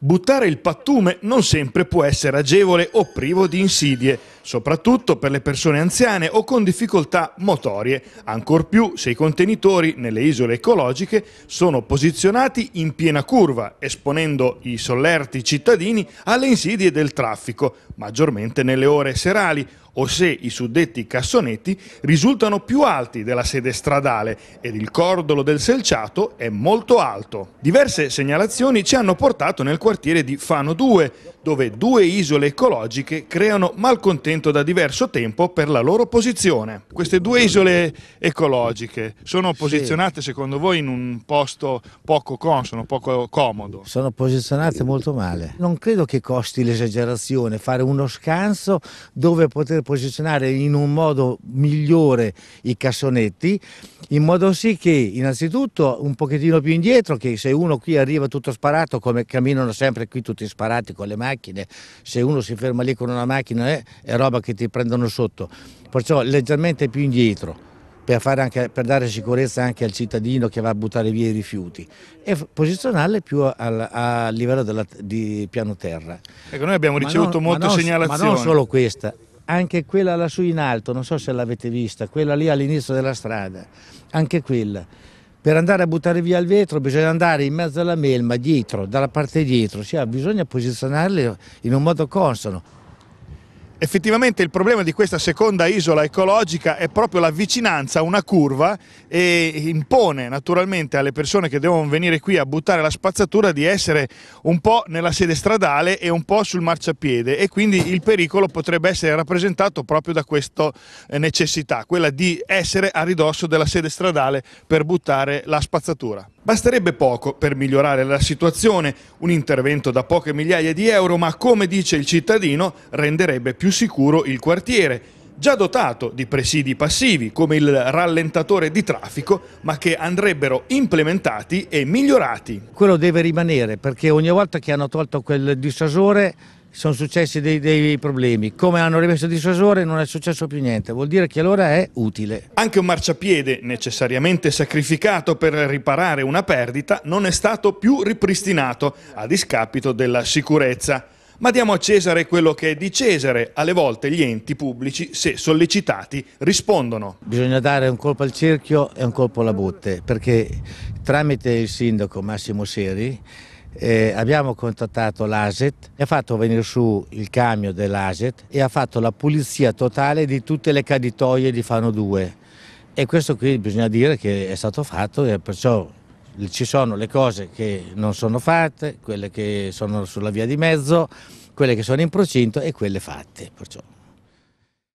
Buttare il pattume non sempre può essere agevole o privo di insidie soprattutto per le persone anziane o con difficoltà motorie, ancor più se i contenitori nelle isole ecologiche sono posizionati in piena curva, esponendo i sollerti cittadini alle insidie del traffico, maggiormente nelle ore serali, o se i suddetti cassonetti risultano più alti della sede stradale ed il cordolo del selciato è molto alto. Diverse segnalazioni ci hanno portato nel quartiere di Fano 2, dove due isole ecologiche creano malcontento combattimento da diverso tempo per la loro posizione. Queste due isole ecologiche sono posizionate secondo voi in un posto poco consono, poco comodo? Sono posizionate molto male. Non credo che costi l'esagerazione fare uno scanso dove poter posizionare in un modo migliore i cassonetti in modo sì che innanzitutto un pochettino più indietro che se uno qui arriva tutto sparato come camminano sempre qui tutti sparati con le macchine se uno si ferma lì con una macchina eh, è roba che ti prendono sotto, perciò leggermente più indietro. Per, fare anche, per, dare sicurezza anche al cittadino che va a buttare via i rifiuti e posizionarle più a livello della, di piano terra. Ecco, noi abbiamo ricevuto molte segnalazioni. Ma non solo questa, anche quella lassù in alto, non so se l'avete vista, quella lì all'inizio della strada, anche quella. Per andare a buttare via il vetro bisogna andare in mezzo alla melma, dietro, dalla parte dietro, cioè bisogna posizionarle in un modo consono. Effettivamente il problema di questa seconda isola ecologica è proprio la vicinanza a una curva e impone naturalmente alle persone che devono venire qui a buttare la spazzatura di essere un po' nella sede stradale e un po' sul marciapiede e quindi il pericolo potrebbe essere rappresentato proprio da questa eh, necessità, quella di essere a ridosso della sede stradale per buttare la spazzatura. Basterebbe poco per migliorare la situazione, un intervento da poche migliaia di euro, ma come dice il cittadino renderebbe più più sicuro il quartiere, già dotato di presidi passivi come il rallentatore di traffico, ma che andrebbero implementati e migliorati. Quello deve rimanere perché ogni volta che hanno tolto quel dissasore sono successi dei, dei, problemi. Come hanno rimesso il dissasore non è successo più niente, vuol dire che allora è utile. Anche un marciapiede, necessariamente sacrificato per riparare una perdita, non è stato più ripristinato a discapito della sicurezza. Ma diamo a Cesare quello che è di Cesare. Alle volte gli enti pubblici, se sollecitati, rispondono. Bisogna dare un colpo al cerchio e un colpo alla botte, perché tramite il sindaco Massimo Seri eh, abbiamo contattato l'ASET ha fatto venire su il camion dell'ASET e ha fatto la pulizia totale di tutte le caditoie di Fano 2. E questo qui bisogna dire che è stato fatto e perciò ci sono le cose che non sono fatte, quelle che sono sulla via di mezzo, quelle che sono in procinto e quelle fatte. Perciò.